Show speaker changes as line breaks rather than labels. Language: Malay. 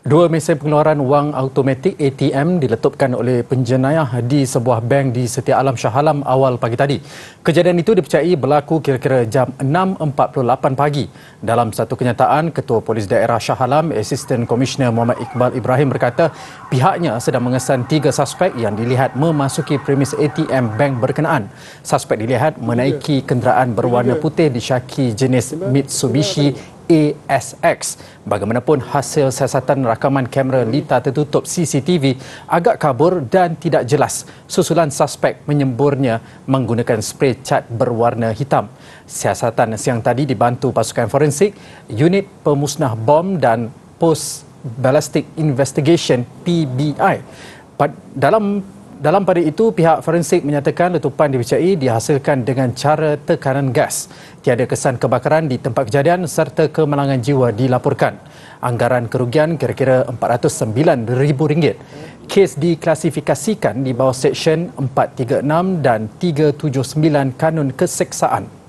Dua mesin pengeluaran wang automatik ATM diletupkan oleh penjenayah di sebuah bank di Setia Alam Shah Alam awal pagi tadi. Kejadian itu dipercayai berlaku kira-kira jam 6.48 pagi. Dalam satu kenyataan, Ketua Polis Daerah Shah Alam, Assistant Commissioner Muhammad Iqbal Ibrahim berkata pihaknya sedang mengesan tiga suspek yang dilihat memasuki premis ATM bank berkenaan. Suspek dilihat menaiki kenderaan berwarna putih di syaki jenis Mitsubishi ASX. Bagaimanapun hasil siasatan rakaman kamera lita tertutup CCTV agak kabur dan tidak jelas susulan suspek menyemburnya menggunakan spray cat berwarna hitam. Siasatan siang tadi dibantu pasukan forensik, unit pemusnah bom dan post ballistic investigation PBI. Dalam dalam pada itu, pihak forensik menyatakan letupan DPCI dihasilkan dengan cara tekanan gas. Tiada kesan kebakaran di tempat kejadian serta kemalangan jiwa dilaporkan. Anggaran kerugian kira-kira rm ringgit. Kes diklasifikasikan di bawah Seksyen 436 dan 379 Kanun Keseksaan.